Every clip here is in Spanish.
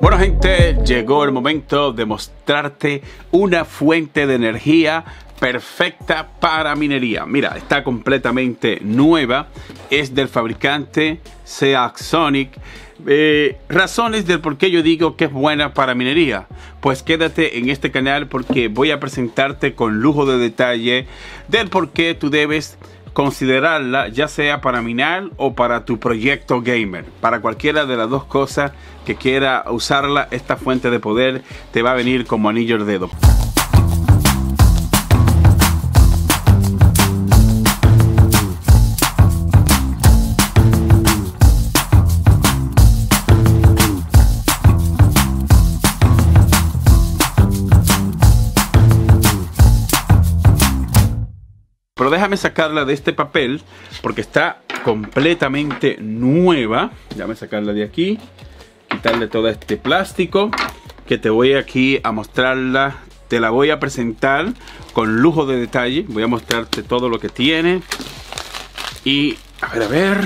Bueno gente, llegó el momento de mostrarte una fuente de energía perfecta para minería. Mira, está completamente nueva, es del fabricante Seaxonic. Eh, razones del por qué yo digo que es buena para minería. Pues quédate en este canal porque voy a presentarte con lujo de detalle del por qué tú debes considerarla ya sea para minar o para tu proyecto gamer. Para cualquiera de las dos cosas que quiera usarla, esta fuente de poder te va a venir como anillo al dedo. déjame sacarla de este papel porque está completamente nueva. ya me sacarla de aquí. Quitarle todo este plástico que te voy aquí a mostrarla. Te la voy a presentar con lujo de detalle. Voy a mostrarte todo lo que tiene. Y a ver, a ver.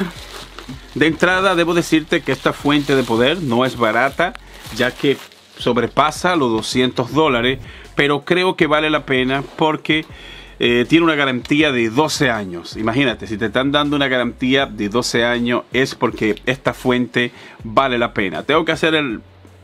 De entrada debo decirte que esta fuente de poder no es barata, ya que sobrepasa los 200 dólares, pero creo que vale la pena porque eh, tiene una garantía de 12 años. Imagínate, si te están dando una garantía de 12 años es porque esta fuente vale la pena. Tengo que hacer el,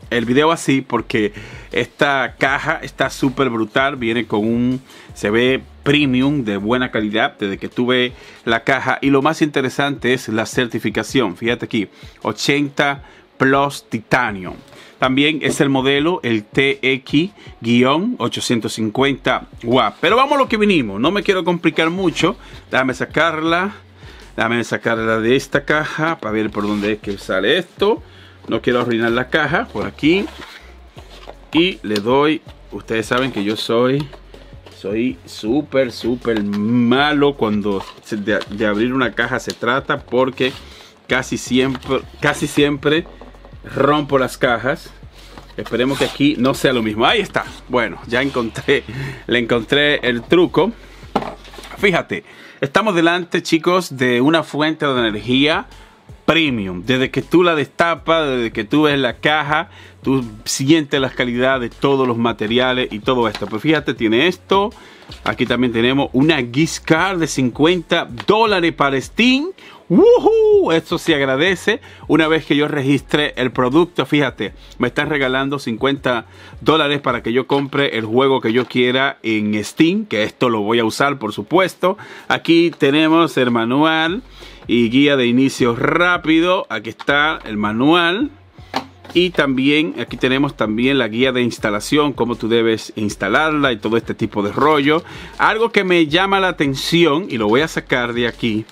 el video así porque esta caja está súper brutal. Viene con un... se ve premium de buena calidad desde que tuve la caja y lo más interesante es la certificación fíjate aquí 80 Plus Titanium. También es el modelo, el TX-850W. Pero vamos lo que vinimos. No me quiero complicar mucho. dame sacarla. Déjame sacarla de esta caja para ver por dónde es que sale esto. No quiero arruinar la caja por aquí. Y le doy... Ustedes saben que yo soy... Soy súper, súper malo cuando de, de abrir una caja se trata porque casi siempre, casi siempre rompo las cajas. Esperemos que aquí no sea lo mismo. Ahí está. Bueno, ya encontré, le encontré el truco. Fíjate, estamos delante, chicos, de una fuente de energía premium. Desde que tú la destapas, desde que tú ves la caja, tú sientes la calidad de todos los materiales y todo esto. pues fíjate, tiene esto. Aquí también tenemos una gift card de 50 dólares para Steam ¡Woohoo! Esto se agradece. Una vez que yo registre el producto, fíjate, me están regalando 50 dólares para que yo compre el juego que yo quiera en Steam, que esto lo voy a usar, por supuesto. Aquí tenemos el manual y guía de inicio rápido. Aquí está el manual. Y también aquí tenemos también la guía de instalación, cómo tú debes instalarla y todo este tipo de rollo. Algo que me llama la atención y lo voy a sacar de aquí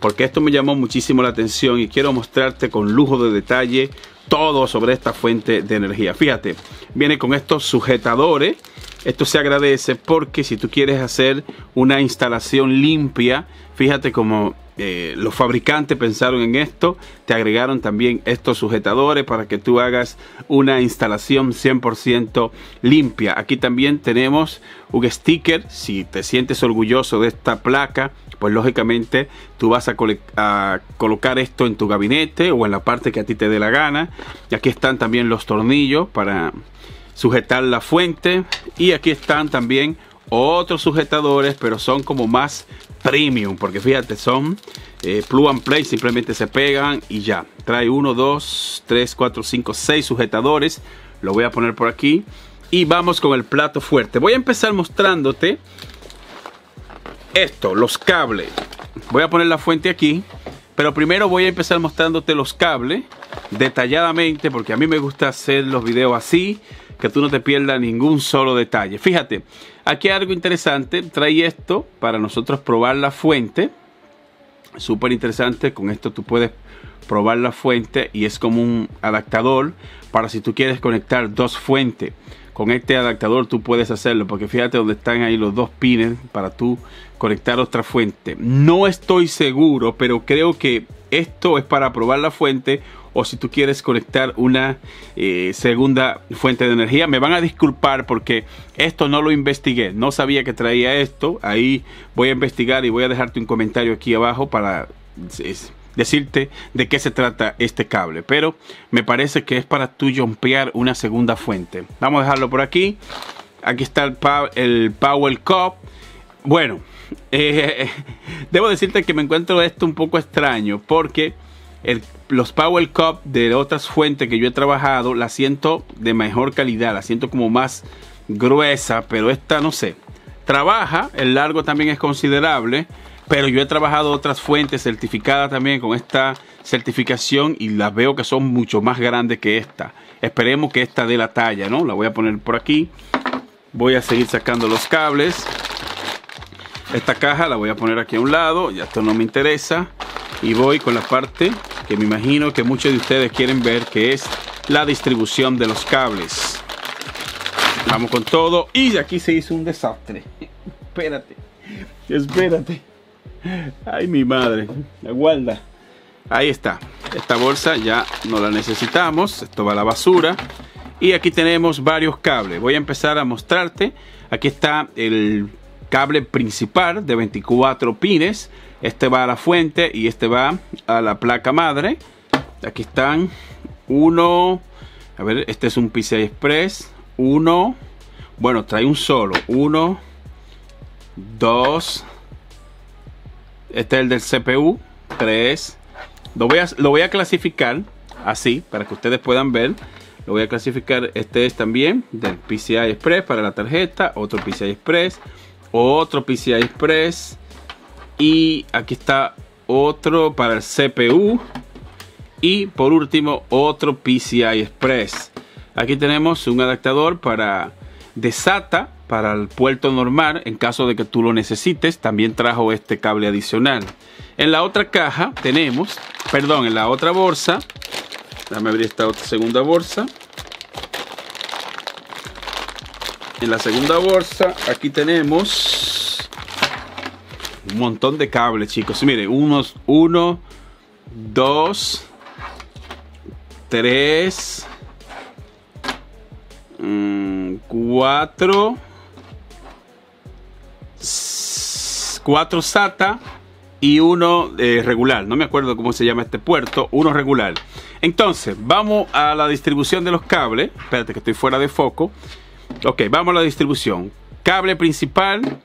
porque esto me llamó muchísimo la atención y quiero mostrarte con lujo de detalle todo sobre esta fuente de energía. Fíjate, viene con estos sujetadores. Esto se agradece porque si tú quieres hacer una instalación limpia, fíjate como eh, los fabricantes pensaron en esto, te agregaron también estos sujetadores para que tú hagas una instalación 100% limpia. Aquí también tenemos un sticker, si te sientes orgulloso de esta placa, pues lógicamente tú vas a, colocar esto en tu gabinete o en la parte que a ti te dé la gana. Y aquí están también los tornillos para sujetar la fuente. Y aquí están también otros sujetadores, pero son como más premium, porque fíjate, son eh, plug and play, simplemente se pegan y ya. Trae uno dos tres cuatro cinco seis sujetadores. Lo voy a poner por aquí. Y vamos con el plato fuerte. Voy a empezar mostrándote esto, los cables. Voy a poner la fuente aquí, pero primero voy a empezar mostrándote los cables detalladamente, porque a mí me gusta hacer los videos así, que tú no te pierdas ningún solo detalle. Fíjate, aquí algo interesante, trae esto para nosotros probar la fuente. Súper interesante, con esto tú puedes probar la fuente y es como un adaptador para si tú quieres conectar dos fuentes con este adaptador tú puedes hacerlo, porque fíjate dónde están ahí los dos pines para tú conectar otra fuente. No estoy seguro, pero creo que esto es para probar la fuente o si tú quieres conectar una eh, segunda fuente de energía. Me van a disculpar porque esto no lo investigué, no sabía que traía esto. Ahí voy a investigar y voy a dejarte un comentario aquí abajo para decirte de qué se trata este cable, pero me parece que es para tú jumpear una segunda fuente. Vamos a dejarlo por aquí. Aquí está el, Power Cup. Bueno, eh, debo decirte que me encuentro esto un poco extraño porque los Power Cup de otras fuentes que yo he trabajado la siento de mejor calidad, la siento como más gruesa, pero esta no sé. Trabaja, el largo también es considerable, pero yo he trabajado otras fuentes certificadas también con esta certificación y las veo que son mucho más grandes que esta. Esperemos que esta dé la talla, ¿no? La voy a poner por aquí. Voy a seguir sacando los cables. Esta caja la voy a poner aquí a un lado, ya esto no me interesa. Y voy con la parte que me imagino que muchos de ustedes quieren ver, que es la distribución de los cables. Vamos con todo. Y aquí se hizo un desastre. Espérate. Espérate. Ay, mi madre. La guarda. Ahí está. Esta bolsa ya no la necesitamos. Esto va a la basura. Y aquí tenemos varios cables. Voy a empezar a mostrarte. Aquí está el cable principal de 24 pines. Este va a la fuente y este va a la placa madre. Aquí están uno. A ver, este es un PCI Express. Uno. Bueno, trae un solo. Uno. Dos este es el del CPU 3. Lo voy, a, lo voy a clasificar así para que ustedes puedan ver. Lo voy a clasificar. Este es también del PCI Express para la tarjeta. Otro PCI Express. Otro PCI Express. Y aquí está otro para el CPU. Y por último, otro PCI Express. Aquí tenemos un adaptador para de SATA para el puerto normal en caso de que tú lo necesites. También trajo este cable adicional. En la otra caja tenemos, perdón, en la otra bolsa, Dame abrir esta otra segunda bolsa. En la segunda bolsa aquí tenemos un montón de cables, chicos. miren unos, uno, dos, tres, mm, cuatro 4 SATA y uno eh, regular. No me acuerdo cómo se llama este puerto, uno regular. Entonces, vamos a la distribución de los cables. Espérate que estoy fuera de foco. Ok, vamos a la distribución. Cable principal,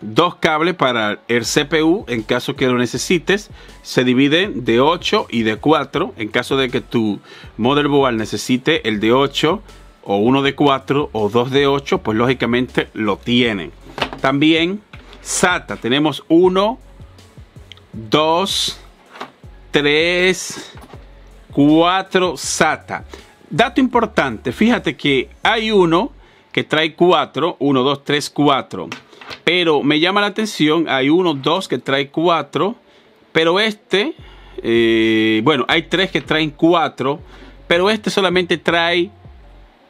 dos cables para el CPU en caso que lo necesites. Se dividen de 8 y de 4 en caso de que tu motherboard necesite el de 8 o uno de 4 o dos de 8, pues lógicamente lo tienen. También SATA. Tenemos 1, 2, 3, 4 SATA. Dato importante, fíjate que hay uno que trae 4, 1, 2, 3, 4. Pero me llama la atención, hay 1 2 que trae 4. Pero este, eh, bueno, hay tres que traen 4. Pero este solamente trae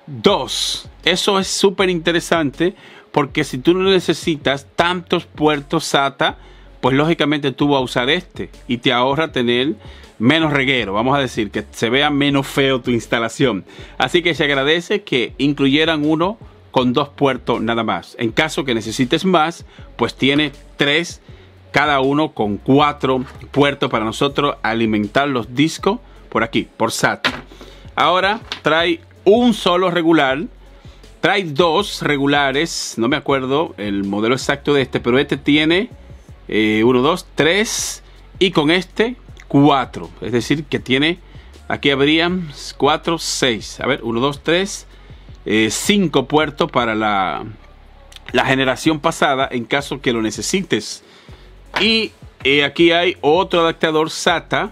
Dos, eso es súper interesante porque si tú no necesitas tantos puertos SATA, pues lógicamente tú vas a usar este y te ahorra tener menos reguero, vamos a decir, que se vea menos feo tu instalación. Así que se agradece que incluyeran uno con dos puertos nada más. En caso que necesites más, pues tiene tres, cada uno con cuatro puertos para nosotros alimentar los discos por aquí, por SATA. Ahora trae un solo regular. Trae dos regulares, no me acuerdo el modelo exacto de este, pero este tiene 1, 2, 3 y con este 4. Es decir, que tiene, aquí habrían 4, 6. A ver, 1, 2, 3, 5 puertos para la, generación pasada en caso que lo necesites. Y eh, aquí hay otro adaptador SATA.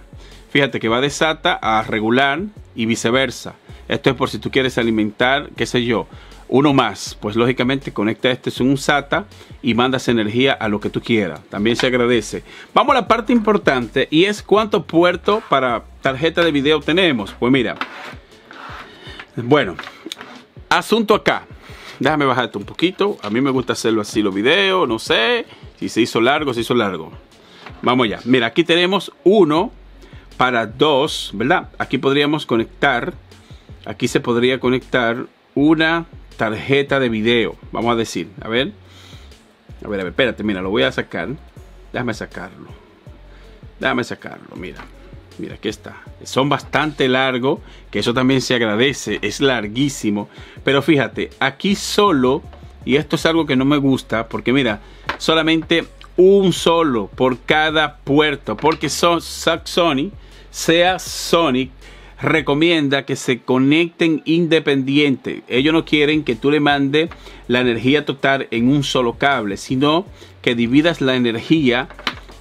Fíjate que va de SATA a regular y viceversa. Esto es por si tú quieres alimentar, qué sé yo, uno más. Pues lógicamente conecta este es un SATA y mandas energía a lo que tú quieras. También se agradece. Vamos a la parte importante y es cuánto puerto para tarjeta de video tenemos. Pues mira. Bueno, asunto acá. Déjame bajarte un poquito. A mí me gusta hacerlo así los videos. No sé si se hizo largo, se hizo largo. Vamos ya Mira, aquí tenemos uno para dos, ¿verdad? Aquí podríamos conectar, aquí se podría conectar una tarjeta de video, vamos a decir, a ver. A ver, a ver, espérate, mira, lo voy a sacar. Déjame sacarlo. Déjame sacarlo, mira. Mira, aquí está. Son bastante largos, que eso también se agradece, es larguísimo. Pero fíjate, aquí solo, y esto es algo que no me gusta, porque mira, solamente un solo por cada puerto, porque son Sony sea Sonic, recomienda que se conecten independiente. Ellos no quieren que tú le mandes la energía total en un solo cable, sino que dividas la energía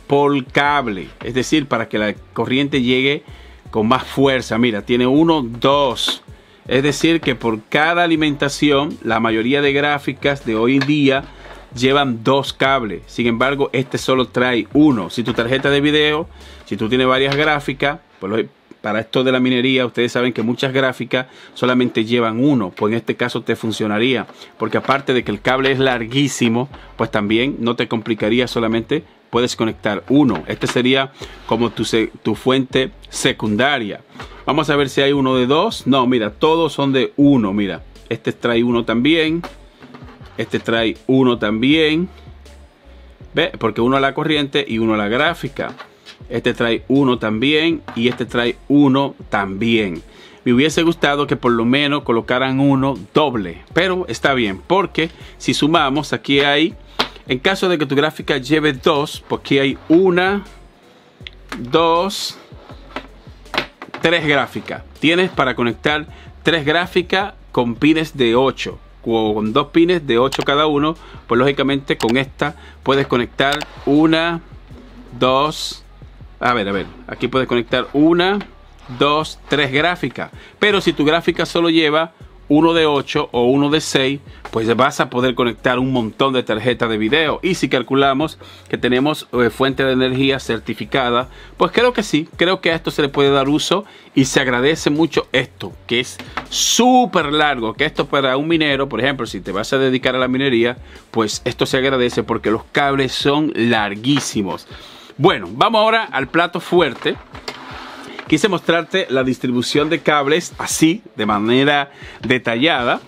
por cable. Es decir, para que la corriente llegue con más fuerza. Mira, tiene uno, dos. Es decir, que por cada alimentación, la mayoría de gráficas de hoy día llevan dos cables. Sin embargo, este solo trae uno. Si tu tarjeta de video, si tú tienes varias gráficas, pues para esto de la minería, ustedes saben que muchas gráficas solamente llevan uno, pues en este caso te funcionaría, porque aparte de que el cable es larguísimo, pues también no te complicaría, solamente puedes conectar uno. Este sería como tu fuente secundaria. Vamos a ver si hay uno de dos. No, mira, todos son de uno, mira. Este trae uno también. Este trae uno también. ¿Ve? Porque uno a la corriente y uno a la gráfica. Este trae uno también y este trae uno también. Me hubiese gustado que por lo menos colocaran uno doble. Pero está bien, porque si sumamos, aquí hay... En caso de que tu gráfica lleve dos, porque hay una, dos, tres gráficas. Tienes para conectar tres gráficas con pines de 8 con dos pines de 8 cada uno, pues lógicamente con esta puedes conectar una, dos, a ver, a ver, aquí puedes conectar una, dos, tres gráficas. Pero si tu gráfica solo lleva uno de 8 o uno de 6, pues vas a poder conectar un montón de tarjetas de video. Y si calculamos que tenemos eh, fuente de energía certificada, pues creo que sí, creo que a esto se le puede dar uso y se agradece mucho esto, que es súper largo, que esto para un minero, por ejemplo, si te vas a dedicar a la minería, pues esto se agradece porque los cables son larguísimos. Bueno, vamos ahora al plato fuerte quise mostrarte la distribución de cables así, de manera detallada.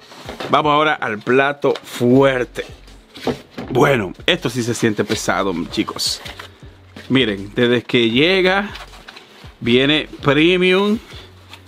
Vamos ahora al plato fuerte. Bueno, esto sí se siente pesado, chicos. Miren, desde que llega, viene premium.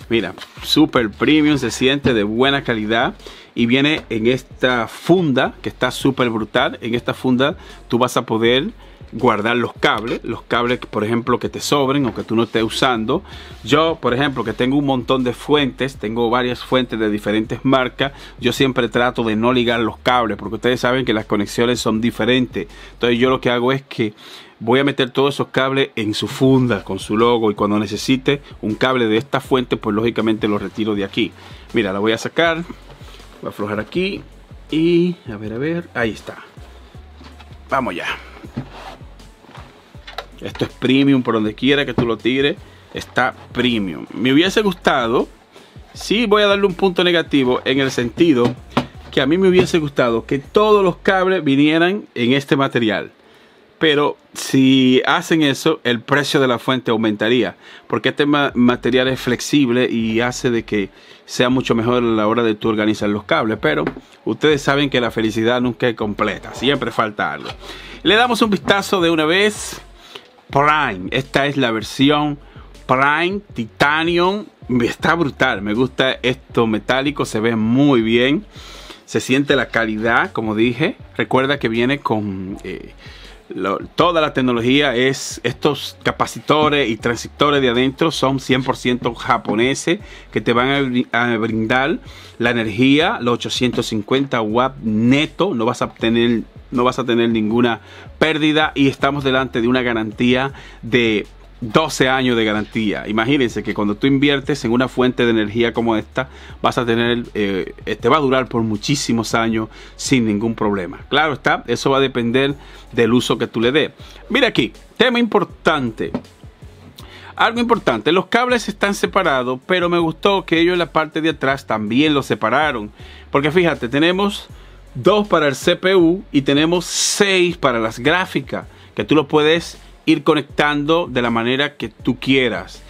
Mira, super premium, se siente de buena calidad y viene en esta funda que está súper brutal. En esta funda tú vas a poder guardar los cables, los cables por ejemplo que te sobren o que tú no estés usando. Yo por ejemplo que tengo un montón de fuentes, tengo varias fuentes de diferentes marcas, yo siempre trato de no ligar los cables porque ustedes saben que las conexiones son diferentes. Entonces yo lo que hago es que voy a meter todos esos cables en su funda con su logo y cuando necesite un cable de esta fuente pues lógicamente lo retiro de aquí. Mira, la voy a sacar, voy a aflojar aquí y a ver, a ver, ahí está. Vamos ya. Esto es premium por donde quiera que tú lo tires. Está premium. Me hubiese gustado. Sí voy a darle un punto negativo en el sentido que a mí me hubiese gustado que todos los cables vinieran en este material. Pero si hacen eso, el precio de la fuente aumentaría. Porque este material es flexible y hace de que sea mucho mejor a la hora de tú organizar los cables. Pero ustedes saben que la felicidad nunca es completa. Siempre falta algo. Le damos un vistazo de una vez Prime. Esta es la versión Prime Titanium. Está brutal, me gusta esto metálico, se ve muy bien. Se siente la calidad, como dije. Recuerda que viene con eh, toda la tecnología. Es, estos capacitores y transistores de adentro son 100% japoneses que te van a, brindar la energía, los 850 watts neto. No vas a obtener no vas a tener ninguna pérdida y estamos delante de una garantía de 12 años de garantía. Imagínense que cuando tú inviertes en una fuente de energía como esta, vas a tener, eh, te este, va a durar por muchísimos años sin ningún problema. Claro está, eso va a depender del uso que tú le des. Mira aquí, tema importante. Algo importante, los cables están separados, pero me gustó que ellos en la parte de atrás también los separaron. Porque fíjate, tenemos dos para el CPU y tenemos seis para las gráficas, que tú lo puedes ir conectando de la manera que tú quieras.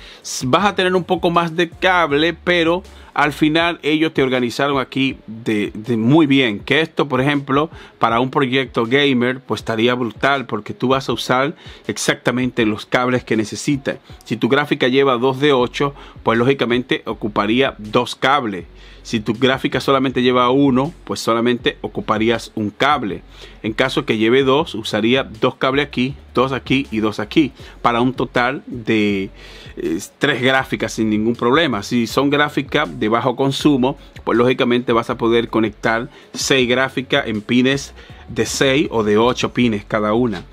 Vas a tener un poco más de cable, pero al final ellos te organizaron aquí de, muy bien. Que esto, por ejemplo, para un proyecto gamer, pues estaría brutal porque tú vas a usar exactamente los cables que necesitas. Si tu gráfica lleva dos de 8, pues lógicamente ocuparía dos cables. Si tu gráfica solamente lleva uno, pues solamente ocuparías un cable. En caso que lleve dos, usaría dos cables aquí, dos aquí y dos aquí, para un total de eh, tres gráficas sin ningún problema. Si son gráficas de bajo consumo, pues lógicamente vas a poder conectar seis gráficas en pines de 6 o de 8 pines cada una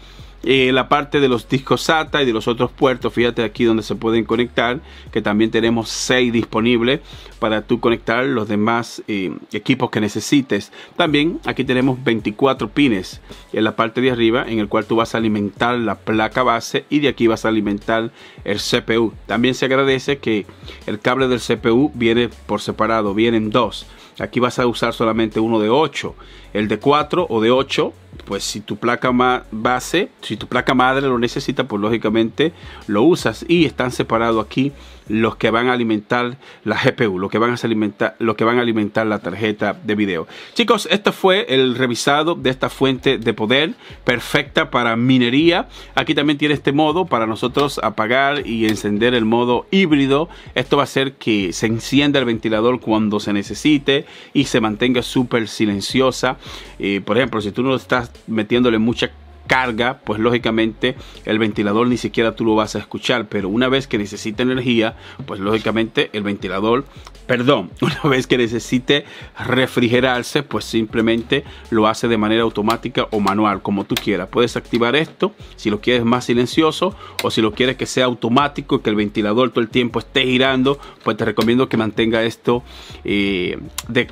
en eh, la parte de los discos SATA y de los otros puertos, fíjate aquí donde se pueden conectar, que también tenemos 6 disponibles para tú conectar los demás eh, equipos que necesites. También aquí tenemos 24 pines en la parte de arriba, en el cual tú vas a alimentar la placa base y de aquí vas a alimentar el CPU. También se agradece que el cable del CPU viene por separado, vienen dos. Aquí vas a usar solamente uno de 8, el de 4 o de 8 pues si tu placa base, si tu placa madre lo necesita, pues lógicamente lo usas. Y están separados aquí los que van a alimentar la GPU, los que van a alimentar, los que van a alimentar la tarjeta de video. Chicos, este fue el revisado de esta fuente de poder perfecta para minería. Aquí también tiene este modo para nosotros apagar y encender el modo híbrido. Esto va a hacer que se encienda el ventilador cuando se necesite y se mantenga súper silenciosa. Eh, por ejemplo, si tú no estás metiéndole mucha carga, pues lógicamente el ventilador ni siquiera tú lo vas a escuchar, pero una vez que necesite energía, pues lógicamente el ventilador, perdón, una vez que necesite refrigerarse, pues simplemente lo hace de manera automática o manual, como tú quieras. Puedes activar esto si lo quieres más silencioso o si lo quieres que sea automático, que el ventilador todo el tiempo esté girando, pues te recomiendo que mantenga esto eh, de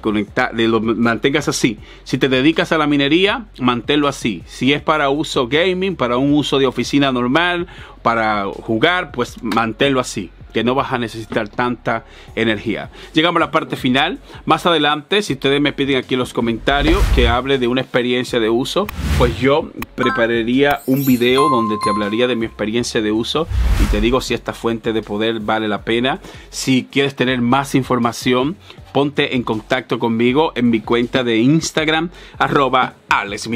de lo mantengas así. Si te dedicas a la minería, manténlo así. Si es para uso uso gaming, para un uso de oficina normal, para jugar, pues manténlo así que no vas a necesitar tanta energía. Llegamos a la parte final. Más adelante, si ustedes me piden aquí en los comentarios que hable de una experiencia de uso, pues yo prepararía un video donde te hablaría de mi experiencia de uso y te digo si esta fuente de poder vale la pena. Si quieres tener más información, ponte en contacto conmigo en mi cuenta de Instagram, arroba Alex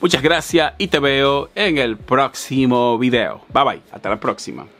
Muchas gracias y te veo en el próximo video. Bye bye, hasta la próxima.